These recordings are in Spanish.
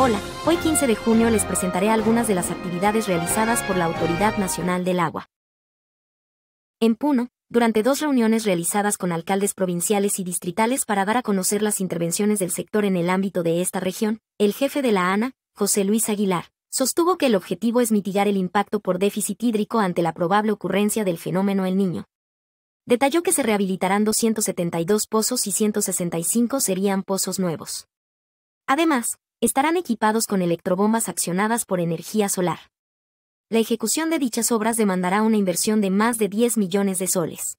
Hola, hoy 15 de junio les presentaré algunas de las actividades realizadas por la Autoridad Nacional del Agua. En Puno, durante dos reuniones realizadas con alcaldes provinciales y distritales para dar a conocer las intervenciones del sector en el ámbito de esta región, el jefe de la ANA, José Luis Aguilar, sostuvo que el objetivo es mitigar el impacto por déficit hídrico ante la probable ocurrencia del fenómeno El Niño. Detalló que se rehabilitarán 272 pozos y 165 serían pozos nuevos. Además, estarán equipados con electrobombas accionadas por energía solar. La ejecución de dichas obras demandará una inversión de más de 10 millones de soles.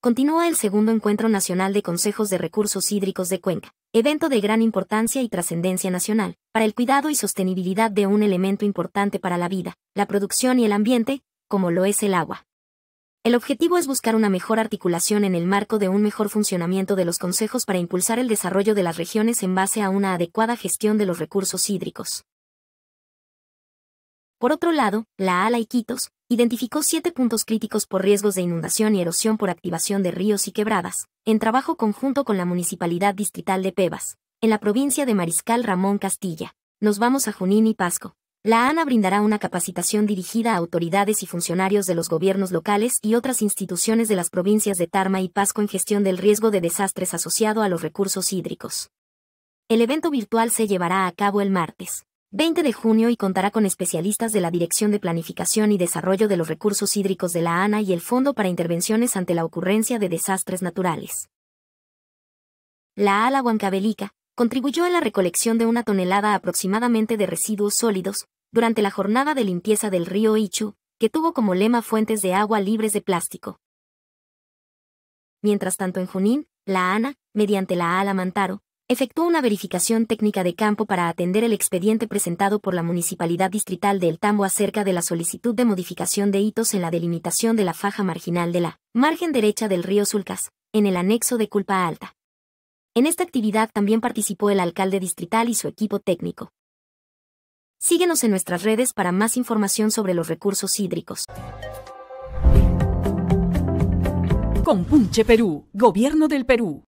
Continúa el segundo Encuentro Nacional de Consejos de Recursos Hídricos de Cuenca, evento de gran importancia y trascendencia nacional, para el cuidado y sostenibilidad de un elemento importante para la vida, la producción y el ambiente, como lo es el agua. El objetivo es buscar una mejor articulación en el marco de un mejor funcionamiento de los consejos para impulsar el desarrollo de las regiones en base a una adecuada gestión de los recursos hídricos. Por otro lado, la ALA Iquitos identificó siete puntos críticos por riesgos de inundación y erosión por activación de ríos y quebradas, en trabajo conjunto con la Municipalidad Distrital de Pebas, en la provincia de Mariscal Ramón Castilla. Nos vamos a Junín y Pasco. La ANA brindará una capacitación dirigida a autoridades y funcionarios de los gobiernos locales y otras instituciones de las provincias de Tarma y Pasco en gestión del riesgo de desastres asociado a los recursos hídricos. El evento virtual se llevará a cabo el martes 20 de junio y contará con especialistas de la Dirección de Planificación y Desarrollo de los Recursos Hídricos de la ANA y el Fondo para Intervenciones ante la Ocurrencia de Desastres Naturales. La ala huancabelica contribuyó a la recolección de una tonelada aproximadamente de residuos sólidos, durante la jornada de limpieza del río Ichu, que tuvo como lema fuentes de agua libres de plástico. Mientras tanto en Junín, la ANA, mediante la ALA Mantaro, efectuó una verificación técnica de campo para atender el expediente presentado por la Municipalidad Distrital de El Tambo acerca de la solicitud de modificación de hitos en la delimitación de la faja marginal de la margen derecha del río Sulcas, en el anexo de Culpa Alta. En esta actividad también participó el alcalde distrital y su equipo técnico. Síguenos en nuestras redes para más información sobre los recursos hídricos. Compunche Perú, Gobierno del Perú.